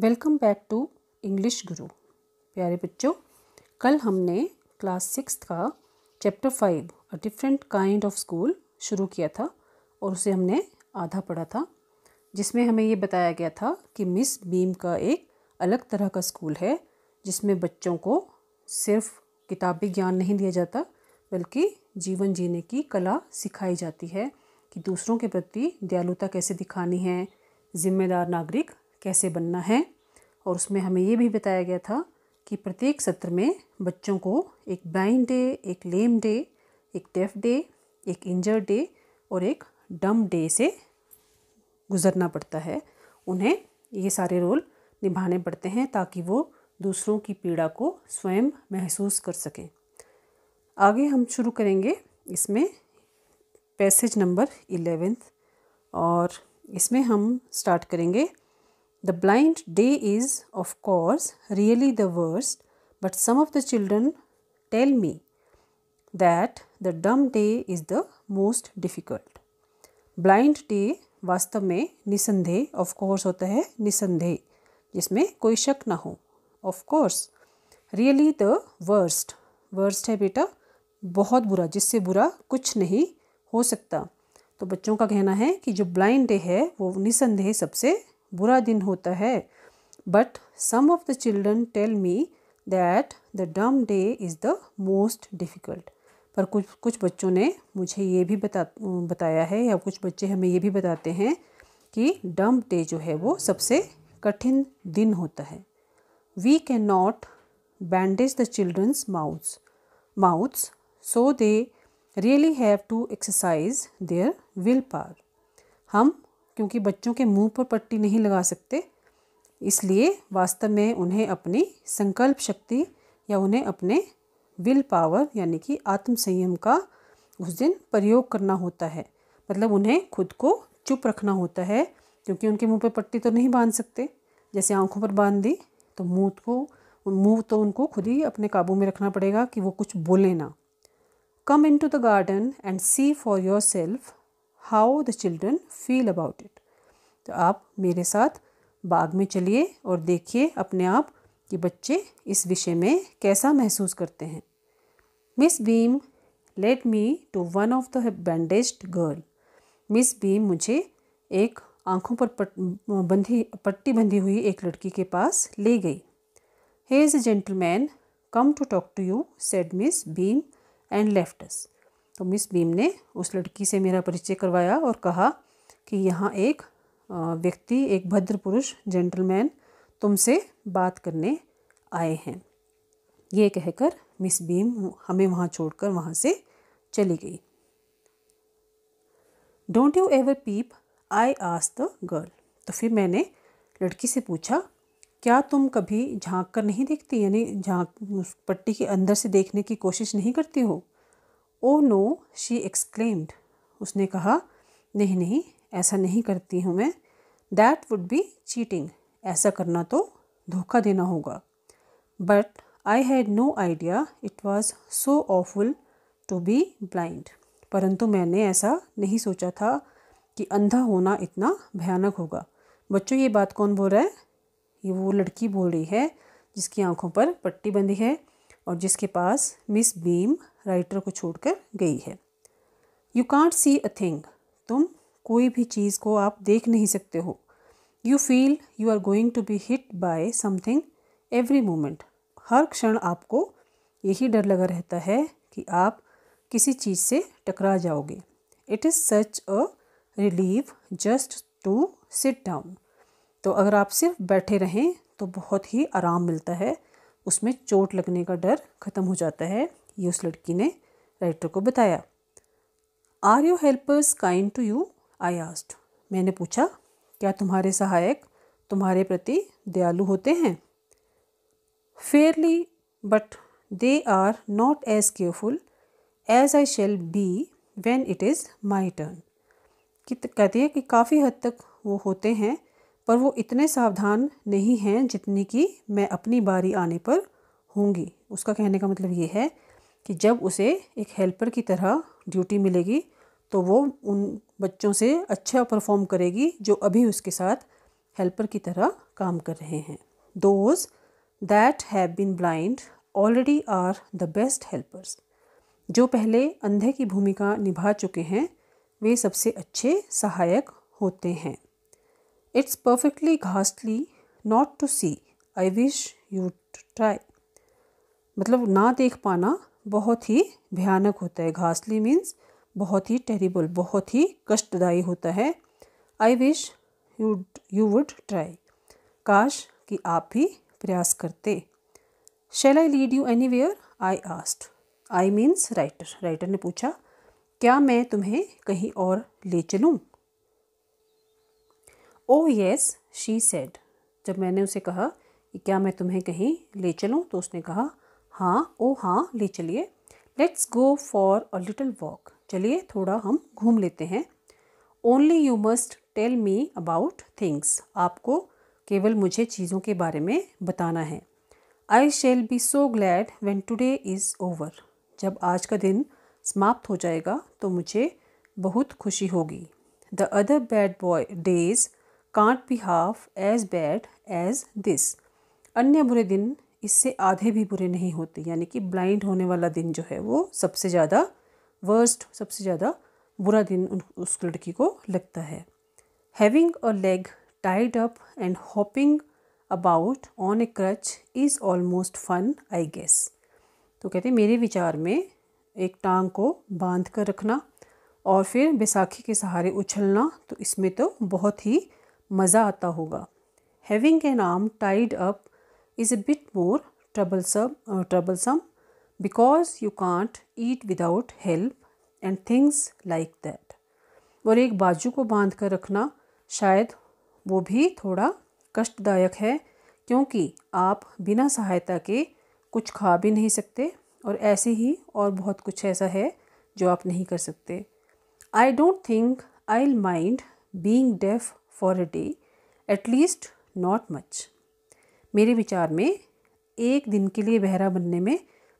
Welcome back to English गुरु प्यारे बच्चों कल हमने क्लास सिक्स का chapter five a different kind of school शुरू किया था और उसे हमने आधा पढ़ा था जिसमें हमें ये बताया गया था कि मिस बीम का एक अलग तरह का स्कूल है जिसमें बच्चों को सिर्फ किताबी ज्ञान नहीं दिया जाता बल्कि जीवन जीने की कला सिखाई जाती है कि दूसरों के प्रति दयालुता कैसे दिखानी है जिम्मेदार नागरिक कैसे बनना है और उसमें हमें ये भी बताया गया था कि प्रत्येक सत्र में बच्चों को एक ब्लाइंड डे एक लेम डे एक डेफ डे एक इंजर डे और एक डम डे से गुजरना पड़ता है उन्हें ये सारे रोल निभाने पड़ते हैं ताकि वो दूसरों की पीड़ा को स्वयं महसूस कर सकें आगे हम शुरू करेंगे इसमें पैसेज नंबर इलेवेंथ और इसमें हम स्टार्ट करेंगे The blind day is, of course, really the worst, but some of the children tell me that the dumb day is the most difficult. Blind day वास्तव में निसंदेह ऑफ कोर्स होता है निसंदेह जिसमें कोई शक ना हो of course really the worst worst है बेटा बहुत बुरा जिससे बुरा कुछ नहीं हो सकता तो बच्चों का कहना है कि जो ब्लाइंड डे है वो निसंदेह सबसे बुरा दिन होता है but some of the children tell me that the dumb day is the most difficult पर कुछ कुछ बच्चों ने मुझे ये भी बता बताया है या कुछ बच्चे हमें ये भी बताते हैं कि डम डे जो है वो सबसे कठिन दिन होता है we can not bandage the children's mouths mouths so they really have to exercise their will power हम क्योंकि बच्चों के मुंह पर पट्टी नहीं लगा सकते इसलिए वास्तव में उन्हें अपनी संकल्प शक्ति या उन्हें अपने विल पावर यानी कि आत्म संयम का उस दिन प्रयोग करना होता है मतलब उन्हें खुद को चुप रखना होता है क्योंकि उनके मुंह पर पट्टी तो नहीं बांध सकते जैसे आँखों पर बांध दी तो मुंह को मुंह तो उनको खुद ही अपने काबू में रखना पड़ेगा कि वो कुछ बोले ना come into the garden and see for yourself how the children feel about it तो आप मेरे साथ बाग में चलिए और देखिए अपने आप कि बच्चे इस विषय में कैसा महसूस करते हैं Miss Beam let me to one of the bandage girl Miss Beam मुझे एक आंखों पर पट बंधी पट्टी बंधी हुई एक लड़की के पास ले गई he is a gentleman come to talk to you said Miss Beam and left तो मिस भीम ने उस लड़की से मेरा परिचय करवाया और कहा कि यहाँ एक व्यक्ति एक भद्र पुरुष जेंटलमैन तुमसे बात करने आए हैं ये कहकर मिस भीम हमें वहाँ छोड़कर वहाँ से चली गई don't you ever peep I आस द गर्ल तो फिर मैंने लड़की से पूछा क्या तुम कभी झांक कर नहीं देखती यानी झांक पट्टी के अंदर से देखने की कोशिश नहीं करती हो ओ नो शी एक्सक्लेम्ड उसने कहा नहीं नहीं ऐसा नहीं करती हूँ मैं दैट वुड बी चीटिंग ऐसा करना तो धोखा देना होगा but I had no idea it was so awful to be blind परंतु मैंने ऐसा नहीं सोचा था कि अंधा होना इतना भयानक होगा बच्चों ये बात कौन बोल रहा है ये वो लड़की बोल रही है जिसकी आंखों पर पट्टी बंधी है और जिसके पास मिस बीम राइटर को छोड़ कर गई है you can't see a thing तुम कोई भी चीज़ को आप देख नहीं सकते हो you feel you are going to be hit by something every moment हर क्षण आपको यही डर लगा रहता है कि आप किसी चीज़ से टकरा जाओगे it is such a relief just to sit down तो अगर आप सिर्फ बैठे रहें तो बहुत ही आराम मिलता है उसमें चोट लगने का डर ख़त्म हो जाता है ये उस लड़की ने राइटर को बताया are you helpers kind to you I asked मैंने पूछा क्या तुम्हारे सहायक तुम्हारे प्रति दयालु होते हैं fairly but they are not as careful as I shall be when it is my turn कि कहती है कि काफ़ी हद तक वो होते हैं पर वो इतने सावधान नहीं हैं जितनी कि मैं अपनी बारी आने पर होंगी उसका कहने का मतलब ये है कि जब उसे एक हेल्पर की तरह ड्यूटी मिलेगी तो वो उन बच्चों से अच्छा परफॉर्म करेगी जो अभी उसके साथ हेल्पर की तरह काम कर रहे हैं those that have been blind already are the best helpers जो पहले अंधे की भूमिका निभा चुके हैं वे सबसे अच्छे सहायक होते हैं it's perfectly ghastly not to see I wish you try मतलब ना देख पाना बहुत ही भयानक होता है घासली मीन्स बहुत ही टेरिबल बहुत ही कष्टदायी होता है I wish you you would try काश कि आप भी प्रयास करते shall I lead you anywhere I asked I means writer writer ने पूछा क्या मैं तुम्हें कहीं और ले चलूँ ओ येस शी सेड जब मैंने उसे कहा कि क्या मैं तुम्हें कहीं ले चलूँ तो उसने कहा हाँ ओ हाँ ले चलिए let's go for a little walk चलिए थोड़ा हम घूम लेते हैं only you must tell me about things आपको केवल मुझे चीज़ों के बारे में बताना है I shall be so glad when today is over जब आज का दिन समाप्त हो जाएगा तो मुझे बहुत खुशी होगी the other bad boy days can't be half as bad as this अन्य बुरे दिन इससे आधे भी बुरे नहीं होते यानी कि ब्लाइंड होने वाला दिन जो है वो सबसे ज़्यादा वर्स्ट सबसे ज़्यादा बुरा दिन उस लड़की को लगता है having a leg tied up and hopping about on a crutch is almost fun I guess तो कहते मेरे विचार में एक टांग को बांध कर रखना और फिर बैसाखी के सहारे उछलना तो इसमें तो बहुत ही मज़ा आता होगा having an arm tied up is a bit more troublesome, uh, troublesome because you can't eat without help and things like that. और एक बाजू को बांध कर रखना शायद वो भी थोड़ा कष्टदायक है क्योंकि आप बिना सहायता के कुछ खा भी नहीं सकते और ऐसे ही और बहुत कुछ ऐसा है जो आप नहीं कर सकते I don't think I mind being deaf for a day at least not much मेरे विचार में एक दिन के लिए बहरा बनने में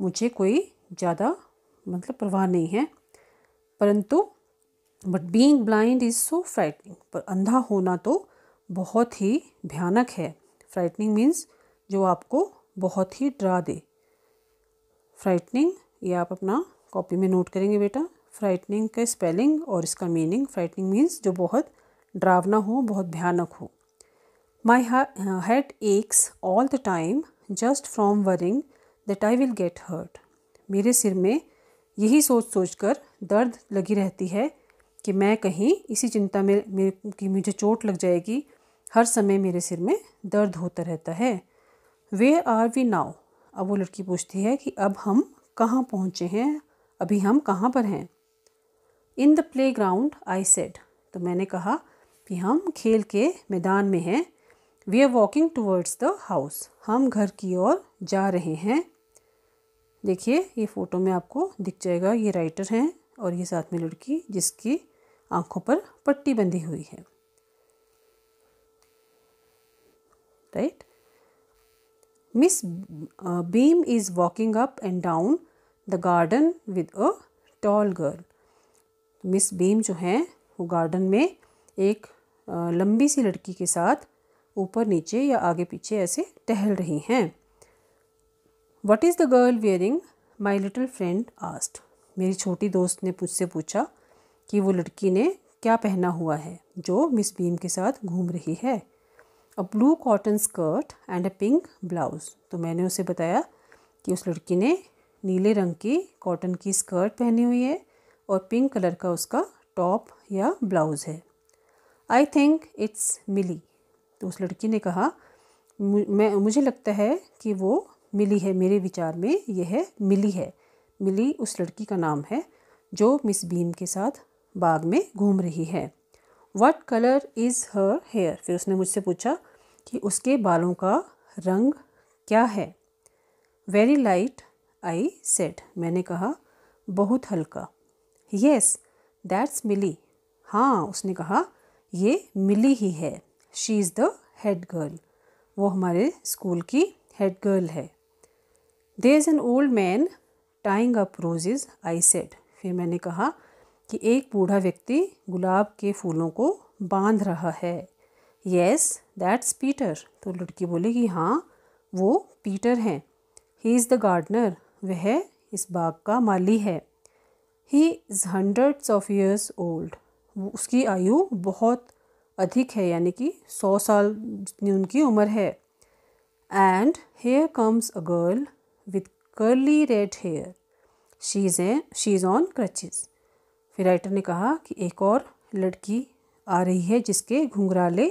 मुझे कोई ज़्यादा मतलब परवाह नहीं है परंतु but being blind is so frightening पर अंधा होना तो बहुत ही भयानक है फ्राइटनिंग मीन्स जो आपको बहुत ही डरा दे फ्राइटनिंग ये आप अपना कॉपी में नोट करेंगे बेटा फ्राइटनिंग का स्पेलिंग और इसका मीनिंग फ्राइटनिंग मीन्स जो बहुत डरावना हो बहुत भयानक हो my uh, head aches all the time just from worrying that I will get hurt मेरे सिर में यही सोच सोच कर दर्द लगी रहती है कि मैं कहीं इसी चिंता में मेरे कि मुझे चोट लग जाएगी हर समय मेरे सिर में दर्द होता रहता है वे आर वी नाव अब वो लड़की पूछती है कि अब हम कहाँ पहुँचे हैं अभी हम कहाँ पर हैं in the playground I said तो मैंने कहा कि हम खेल के मैदान में हैं we are walking towards the house हम घर की ओर जा रहे हैं देखिए ये फ़ोटो में आपको दिख जाएगा ये राइटर हैं और ये साथ में लड़की जिसकी आंखों पर पट्टी बंधी हुई है right Miss Beam is walking up and down the garden with a tall girl Miss Beam जो हैं वो गार्डन में एक uh, लंबी सी लड़की के साथ ऊपर नीचे या आगे पीछे ऐसे टहल रही हैं what is the girl wearing my little friend asked मेरी छोटी दोस्त ने मुझसे पूछा कि वो लड़की ने क्या पहना हुआ है जो मिस बीम के साथ घूम रही है a blue cotton skirt and a pink blouse तो मैंने उसे बताया कि उस लड़की ने नीले रंग की कॉटन की स्कर्ट पहनी हुई है और पिंक कलर का उसका टॉप या ब्लाउज है आई थिंक इट्स मिली तो उस लड़की ने कहा मैं मुझे लगता है कि वो मिली है मेरे विचार में यह है मिली है मिली उस लड़की का नाम है जो मिस बीम के साथ बाग में घूम रही है what colour is her hair फिर उसने मुझसे पूछा कि उसके बालों का रंग क्या है वेरी लाइट आई सेट मैंने कहा बहुत हल्का येस दैट्स मिली हाँ उसने कहा ये मिली ही है she is the head girl वो हमारे स्कूल की हेड गर्ल है there is an old man tying up roses I said फिर मैंने कहा कि एक बूढ़ा व्यक्ति गुलाब के फूलों को बांध रहा है येस दैट्स पीटर तो लड़की बोले कि हाँ वो पीटर हैं ही इज़ द गार्डनर वह इस बाग का माली है he is hundreds of years old उसकी आयु बहुत अधिक है यानी कि सौ साल जितनी उनकी उम्र है and here comes a girl with curly red hair she is a she is on crutches फिर राइटर ने कहा कि एक और लड़की आ रही है जिसके घुंघराले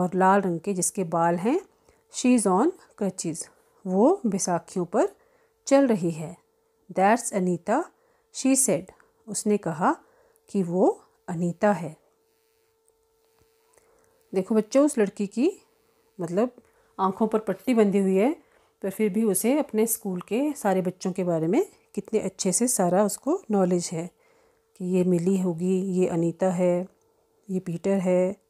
और लाल रंग के जिसके बाल हैं शी इज़ ऑन क्रचिज वो बैसाखियों पर चल रही है दैट्स अनीता शी सेड उसने कहा कि वो अनीता है देखो बच्चों उस लड़की की मतलब आँखों पर पट्टी बंधी हुई है पर फिर भी उसे अपने स्कूल के सारे बच्चों के बारे में कितने अच्छे से सारा उसको नॉलेज है कि ये मिली होगी ये अनीता है ये पीटर है